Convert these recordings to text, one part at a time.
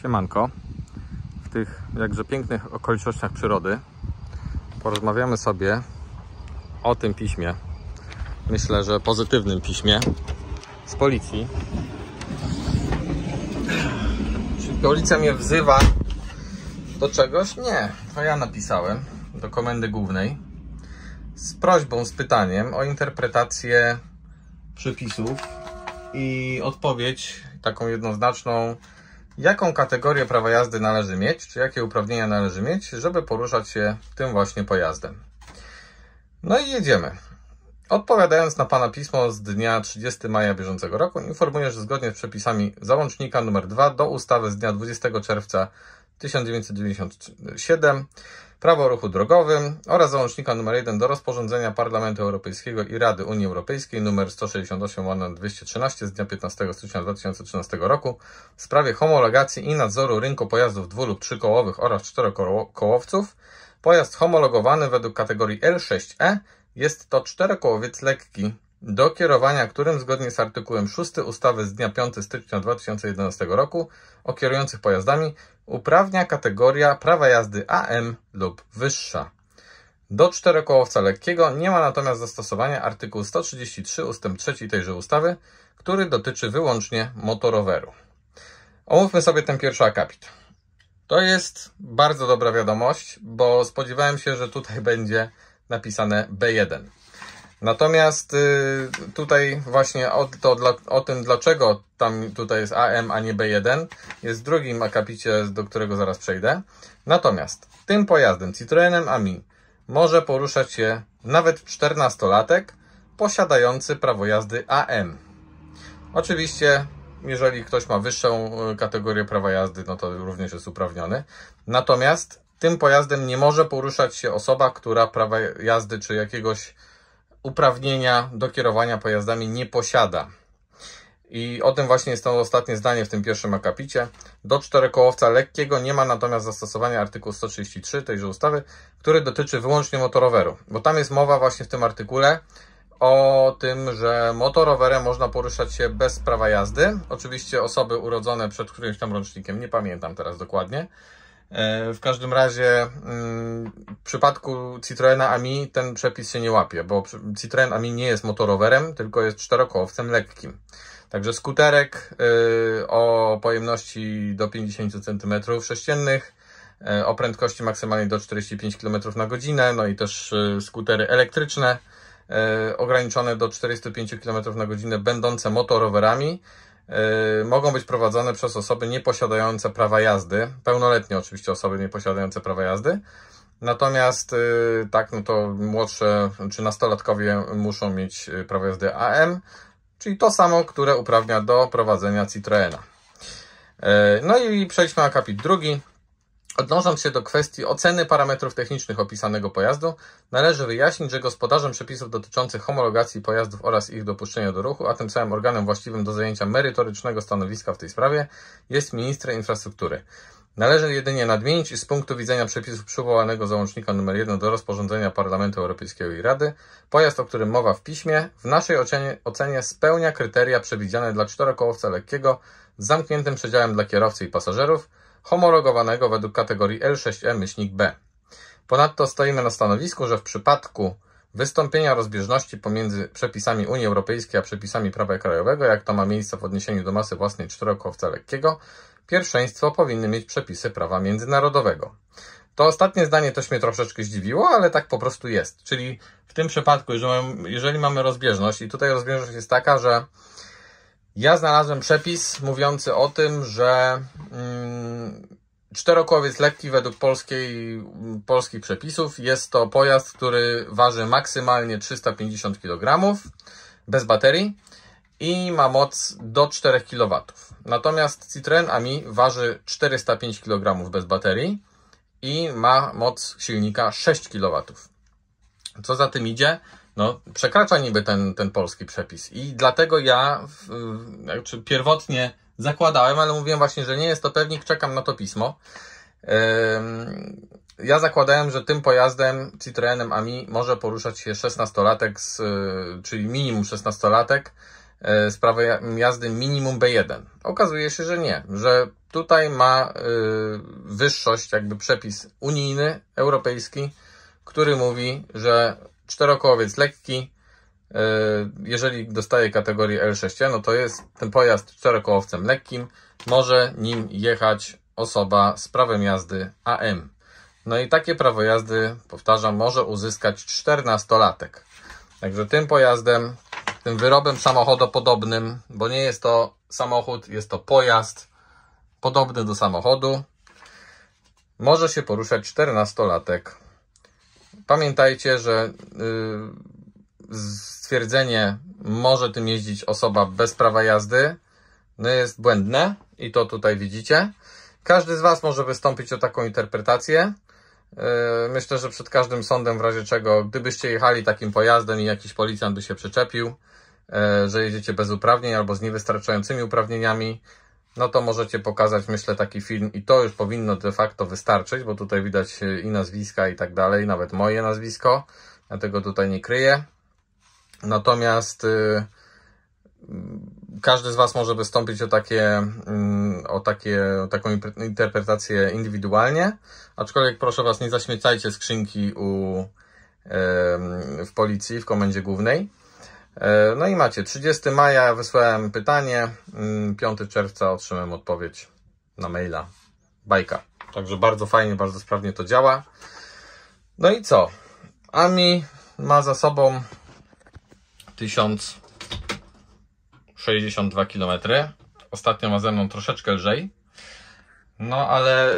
Siemanko. W tych jakże pięknych okolicznościach przyrody porozmawiamy sobie o tym piśmie. Myślę, że pozytywnym piśmie z policji. Czy policja mnie wzywa do czegoś? Nie. To ja napisałem do komendy głównej z prośbą, z pytaniem o interpretację przepisów i odpowiedź taką jednoznaczną jaką kategorię prawa jazdy należy mieć, czy jakie uprawnienia należy mieć, żeby poruszać się tym właśnie pojazdem. No i jedziemy. Odpowiadając na Pana pismo z dnia 30 maja bieżącego roku, informuję, że zgodnie z przepisami załącznika nr 2 do ustawy z dnia 20 czerwca 1997 Prawo o ruchu drogowym oraz załącznika nr 1 do rozporządzenia Parlamentu Europejskiego i Rady Unii Europejskiej nr 168 213 z dnia 15 stycznia 2013 roku w sprawie homologacji i nadzoru rynku pojazdów dwu- lub trzykołowych oraz czterokołowców. Pojazd homologowany według kategorii L6E jest to czterokołowiec lekki do kierowania którym zgodnie z artykułem 6 ustawy z dnia 5 stycznia 2011 roku o kierujących pojazdami uprawnia kategoria prawa jazdy AM lub wyższa. Do czterokołowca lekkiego nie ma natomiast zastosowania artykuł 133 ust. 3 tejże ustawy, który dotyczy wyłącznie motoroweru. Omówmy sobie ten pierwszy akapit. To jest bardzo dobra wiadomość, bo spodziewałem się, że tutaj będzie napisane B1. Natomiast y, tutaj właśnie o, to o tym, dlaczego tam tutaj jest AM, a nie B1, jest w drugim akapicie, do którego zaraz przejdę. Natomiast tym pojazdem, Citroenem AMI, może poruszać się nawet 14-latek posiadający prawo jazdy AM. Oczywiście, jeżeli ktoś ma wyższą y, kategorię prawa jazdy, no to również jest uprawniony. Natomiast tym pojazdem nie może poruszać się osoba, która prawa jazdy czy jakiegoś uprawnienia do kierowania pojazdami nie posiada. I o tym właśnie jest to ostatnie zdanie w tym pierwszym akapicie. Do czterokołowca lekkiego nie ma natomiast zastosowania artykułu 133 tejże ustawy, który dotyczy wyłącznie motoroweru. Bo tam jest mowa właśnie w tym artykule o tym, że motorowerem można poruszać się bez prawa jazdy. Oczywiście osoby urodzone przed którymś tam rocznikiem, nie pamiętam teraz dokładnie. E, w każdym razie mm, w przypadku Citroena Ami ten przepis się nie łapie, bo Citroen Ami nie jest motorowerem, tylko jest czterokołowcem lekkim. Także skuterek y, o pojemności do 50 cm sześciennych, e, o prędkości maksymalnej do 45 km na godzinę, no i też y, skutery elektryczne e, ograniczone do 45 km na godzinę, będące motorowerami, Y, mogą być prowadzone przez osoby nieposiadające prawa jazdy, pełnoletnie oczywiście osoby nieposiadające prawa jazdy. Natomiast y, tak, no to młodsze czy nastolatkowie muszą mieć y, prawo jazdy AM, czyli to samo, które uprawnia do prowadzenia Citroena. No i przejdźmy na akapit drugi, Odnosząc się do kwestii oceny parametrów technicznych opisanego pojazdu, należy wyjaśnić, że gospodarzem przepisów dotyczących homologacji pojazdów oraz ich dopuszczenia do ruchu, a tym samym organem właściwym do zajęcia merytorycznego stanowiska w tej sprawie, jest minister infrastruktury. Należy jedynie nadmienić, iż z punktu widzenia przepisów przywołanego załącznika nr 1 do rozporządzenia Parlamentu Europejskiego i Rady, pojazd, o którym mowa w piśmie, w naszej ocenie, ocenie spełnia kryteria przewidziane dla czterokołowca lekkiego z zamkniętym przedziałem dla kierowcy i pasażerów, homologowanego według kategorii L6E-B. E Ponadto stoimy na stanowisku, że w przypadku wystąpienia rozbieżności pomiędzy przepisami Unii Europejskiej a przepisami prawa krajowego, jak to ma miejsce w odniesieniu do masy własnej czterokowca lekkiego, pierwszeństwo powinny mieć przepisy prawa międzynarodowego. To ostatnie zdanie też mnie troszeczkę zdziwiło, ale tak po prostu jest. Czyli w tym przypadku, jeżeli mamy rozbieżność, i tutaj rozbieżność jest taka, że ja znalazłem przepis mówiący o tym, że mm, Czterokłowiec lekki według polskiej, polskich przepisów jest to pojazd, który waży maksymalnie 350 kg bez baterii i ma moc do 4 kW. Natomiast Citroen Ami waży 405 kg bez baterii i ma moc silnika 6 kW. Co za tym idzie? No, przekracza niby ten, ten polski przepis i dlatego ja w, pierwotnie zakładałem, ale mówiłem właśnie, że nie jest to pewnik, czekam na to pismo. Ja zakładałem, że tym pojazdem Citroenem Ami może poruszać się 16-latek, e, czyli minimum 16-latek e, z prawem jazdy minimum B1. Okazuje się, że nie, że tutaj ma e, wyższość jakby przepis unijny, europejski, który mówi, że czterokołowiec lekki E, jeżeli dostaje kategorię L6, no to jest ten pojazd czterokołowcem lekkim, może nim jechać osoba z prawem jazdy AM. No i takie prawo jazdy, powtarzam, może uzyskać 14-latek. Także tym pojazdem, tym wyrobem samochodopodobnym, bo nie jest to samochód, jest to pojazd podobny do samochodu, może się poruszać 14-latek. Pamiętajcie, że yy, stwierdzenie może tym jeździć osoba bez prawa jazdy no jest błędne i to tutaj widzicie. Każdy z Was może wystąpić o taką interpretację. Yy, myślę, że przed każdym sądem, w razie czego, gdybyście jechali takim pojazdem i jakiś policjant by się przyczepił, yy, że jedziecie bez uprawnień albo z niewystarczającymi uprawnieniami, no to możecie pokazać, myślę, taki film i to już powinno de facto wystarczyć, bo tutaj widać yy, i nazwiska i tak dalej, nawet moje nazwisko, tego tutaj nie kryję. Natomiast y, każdy z Was może wystąpić o, takie, mm, o, takie, o taką interpretację indywidualnie, aczkolwiek proszę Was, nie zaśmiecajcie skrzynki u, w policji, w komendzie głównej. E, no i macie, 30 maja wysłałem pytanie, 5 mm, czerwca otrzymałem odpowiedź na maila. Bajka. Także bardzo fajnie, bardzo sprawnie to działa. No i co? AMI ma za sobą 1062 km. Ostatnio ma ze mną troszeczkę lżej. No ale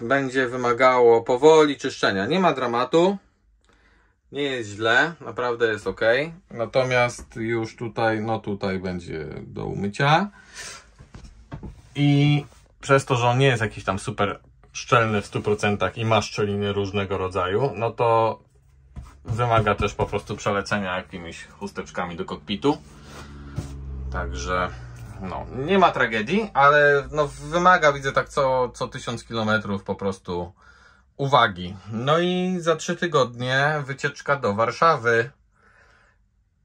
y, będzie wymagało powoli czyszczenia. Nie ma dramatu. Nie jest źle, naprawdę jest ok. Natomiast już tutaj, no tutaj będzie do umycia. I przez to, że on nie jest jakiś tam super szczelny w 100% i ma szczeliny różnego rodzaju, no to Wymaga też po prostu przelecenia jakimiś chusteczkami do kokpitu. Także no, nie ma tragedii, ale no, wymaga, widzę tak co, co 1000 km po prostu uwagi. No i za 3 tygodnie wycieczka do Warszawy.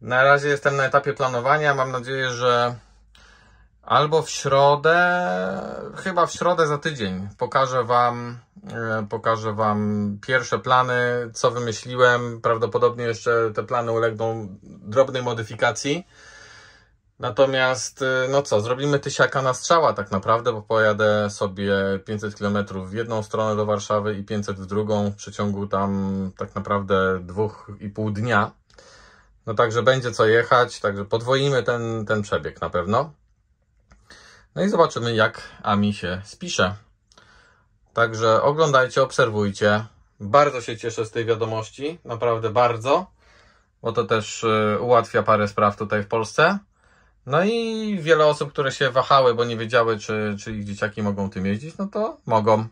Na razie jestem na etapie planowania. Mam nadzieję, że albo w środę, chyba w środę za tydzień pokażę Wam, e, pokażę Wam pierwsze plany, co wymyśliłem. Prawdopodobnie jeszcze te plany ulegną drobnej modyfikacji. Natomiast, e, no co, zrobimy tysiaka na strzała tak naprawdę, bo pojadę sobie 500 km w jedną stronę do Warszawy i 500 w drugą w przeciągu tam tak naprawdę dwóch i pół dnia. No także będzie co jechać, także podwoimy ten, ten przebieg na pewno. No i zobaczymy, jak Ami się spisze. Także oglądajcie, obserwujcie. Bardzo się cieszę z tej wiadomości, naprawdę bardzo, bo to też y, ułatwia parę spraw tutaj w Polsce. No i wiele osób, które się wahały, bo nie wiedziały, czy, czy ich dzieciaki mogą tym jeździć, no to mogą.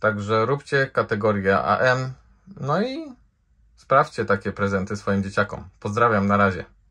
Także róbcie kategorię AM, no i sprawdźcie takie prezenty swoim dzieciakom. Pozdrawiam, na razie.